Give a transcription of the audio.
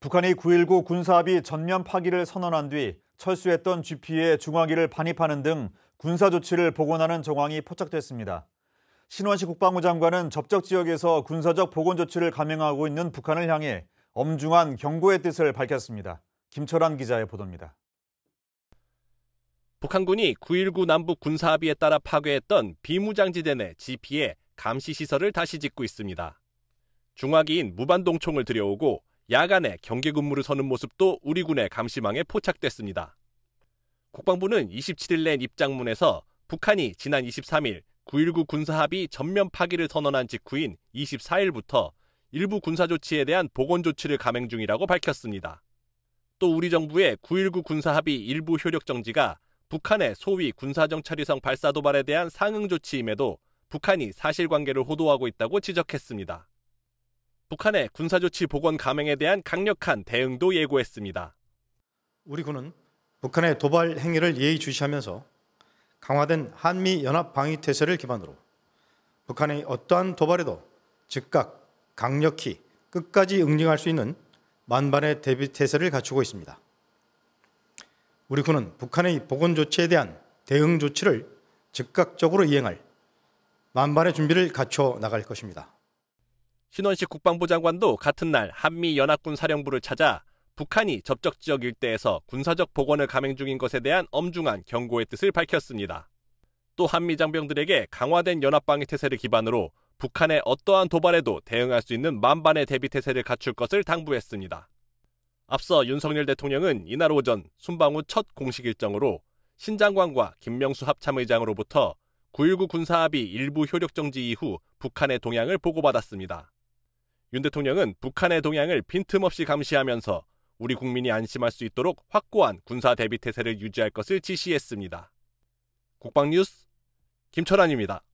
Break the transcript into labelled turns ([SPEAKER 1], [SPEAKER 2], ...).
[SPEAKER 1] 북한이 9.19 군사합의 전면 파기를 선언한 뒤 철수했던 GP의 중화기를 반입하는 등 군사 조치를 복원하는 정황이 포착됐습니다. 신원식 국방부 장관은 접적 지역에서 군사적 복원 조치를 감행하고 있는 북한을 향해 엄중한
[SPEAKER 2] 경고의 뜻을 밝혔습니다. 김철환 기자의 보도입니다. 북한군이 9.19 남북 군사합의에 따라 파괴했던 비무장지대 내 GP의 감시 시설을 다시 짓고 있습니다. 중화기인 무반동총을 들여오고 야간에 경계 근무를 서는 모습도 우리 군의 감시망에 포착됐습니다. 국방부는 27일 낸 입장문에서 북한이 지난 23일 9.19 군사합의 전면 파기를 선언한 직후인 24일부터 일부 군사조치에 대한 보건조치를 감행 중이라고 밝혔습니다. 또 우리 정부의 9.19 군사합의 일부 효력정지가 북한의 소위 군사정찰위성 발사 도발에 대한 상응조치임에도 북한이 사실관계를 호도하고 있다고 지적했습니다. 북한의 군사조치 복원 감행에 대한 강력한 대응도 예고했습니다.
[SPEAKER 3] 우리 군은 북한의 도발 행위를 예의주시하면서 강화된 한미 연합 방위 태세를 기반으로 북한의 어떠한 도발에도 즉각 강력히 끝까지 응징할 수 있는 만반의 대비 태세를 갖추고 있습니다. 우리 군은 북한의 복원 조치에 대한 대응 조치를 즉각적으로 이행할 만반의 준비를 갖춰 나갈 것입니다.
[SPEAKER 2] 신원식 국방부 장관도 같은 날 한미연합군 사령부를 찾아 북한이 접적 지역 일대에서 군사적 복원을 감행 중인 것에 대한 엄중한 경고의 뜻을 밝혔습니다. 또 한미 장병들에게 강화된 연합방위 태세를 기반으로 북한의 어떠한 도발에도 대응할 수 있는 만반의 대비 태세를 갖출 것을 당부했습니다. 앞서 윤석열 대통령은 이날 오전 순방 후 첫 공식 일정으로 신장관과 김명수 합참의장으로부터 9.19 군사합의 일부 효력정지 이후 북한의 동향을 보고받았습니다. 윤 대통령은 북한의 동향을 빈틈없이 감시하면서 우리 국민이 안심할 수 있도록 확고한 군사 대비 태세를 유지할 것을 지시했습니다. 국방뉴스 김철환입니다.